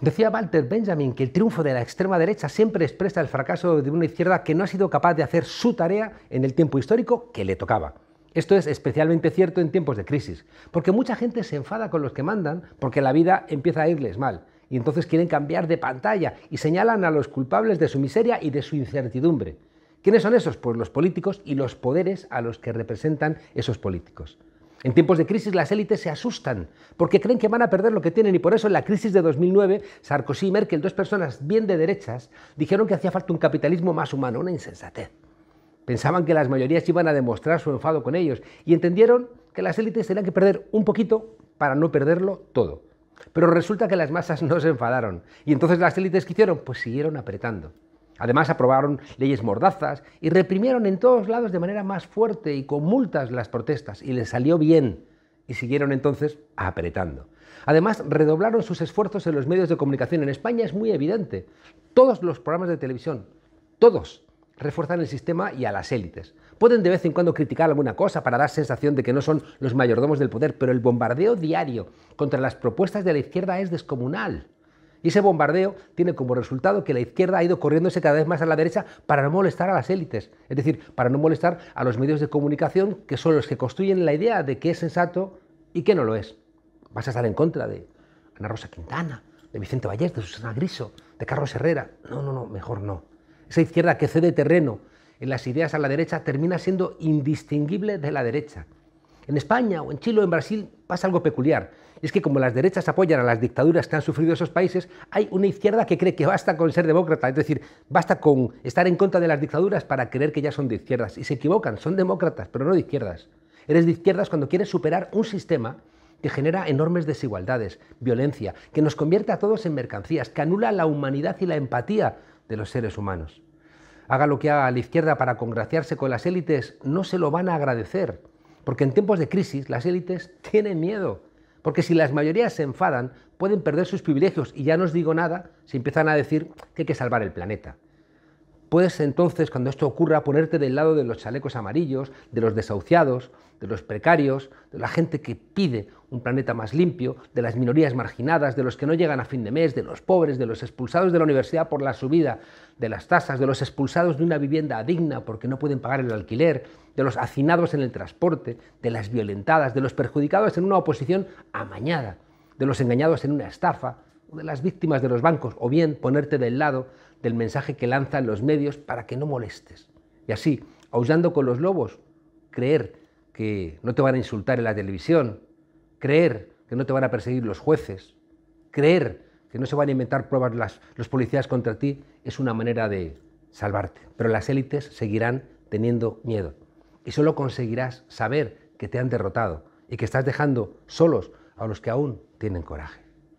Decía Walter Benjamin que el triunfo de la extrema derecha siempre expresa el fracaso de una izquierda que no ha sido capaz de hacer su tarea en el tiempo histórico que le tocaba. Esto es especialmente cierto en tiempos de crisis, porque mucha gente se enfada con los que mandan porque la vida empieza a irles mal, y entonces quieren cambiar de pantalla y señalan a los culpables de su miseria y de su incertidumbre. ¿Quiénes son esos? Pues los políticos y los poderes a los que representan esos políticos. En tiempos de crisis las élites se asustan porque creen que van a perder lo que tienen y por eso en la crisis de 2009 Sarkozy y Merkel, dos personas bien de derechas, dijeron que hacía falta un capitalismo más humano, una insensatez. Pensaban que las mayorías iban a demostrar su enfado con ellos y entendieron que las élites tenían que perder un poquito para no perderlo todo. Pero resulta que las masas no se enfadaron y entonces las élites que hicieron pues siguieron apretando. Además, aprobaron leyes mordazas y reprimieron en todos lados de manera más fuerte y con multas las protestas, y les salió bien, y siguieron entonces apretando. Además, redoblaron sus esfuerzos en los medios de comunicación. En España es muy evidente. Todos los programas de televisión, todos, refuerzan el sistema y a las élites. Pueden de vez en cuando criticar alguna cosa para dar sensación de que no son los mayordomos del poder, pero el bombardeo diario contra las propuestas de la izquierda es descomunal. Y ese bombardeo tiene como resultado que la izquierda ha ido corriéndose cada vez más a la derecha para no molestar a las élites, es decir, para no molestar a los medios de comunicación que son los que construyen la idea de que es sensato y que no lo es. Vas a estar en contra de Ana Rosa Quintana, de Vicente Vallés, de Susana Griso, de Carlos Herrera. No, no, no, mejor no. Esa izquierda que cede terreno en las ideas a la derecha termina siendo indistinguible de la derecha. En España o en Chile o en Brasil pasa algo peculiar es que como las derechas apoyan a las dictaduras que han sufrido esos países, hay una izquierda que cree que basta con ser demócrata, es decir, basta con estar en contra de las dictaduras para creer que ya son de izquierdas. Y se equivocan, son demócratas, pero no de izquierdas. Eres de izquierdas cuando quieres superar un sistema que genera enormes desigualdades, violencia, que nos convierte a todos en mercancías, que anula la humanidad y la empatía de los seres humanos. Haga lo que haga la izquierda para congraciarse con las élites, no se lo van a agradecer, porque en tiempos de crisis las élites tienen miedo porque si las mayorías se enfadan, pueden perder sus privilegios y ya no os digo nada si empiezan a decir que hay que salvar el planeta. Puedes entonces, cuando esto ocurra, ponerte del lado de los chalecos amarillos, de los desahuciados, de los precarios, de la gente que pide un planeta más limpio, de las minorías marginadas, de los que no llegan a fin de mes, de los pobres, de los expulsados de la universidad por la subida de las tasas, de los expulsados de una vivienda digna porque no pueden pagar el alquiler, de los hacinados en el transporte, de las violentadas, de los perjudicados en una oposición amañada, de los engañados en una estafa, de las víctimas de los bancos, o bien ponerte del lado el mensaje que lanzan los medios para que no molestes. Y así, aullando con los lobos, creer que no te van a insultar en la televisión, creer que no te van a perseguir los jueces, creer que no se van a inventar pruebas las, los policías contra ti, es una manera de salvarte. Pero las élites seguirán teniendo miedo. Y solo conseguirás saber que te han derrotado y que estás dejando solos a los que aún tienen coraje.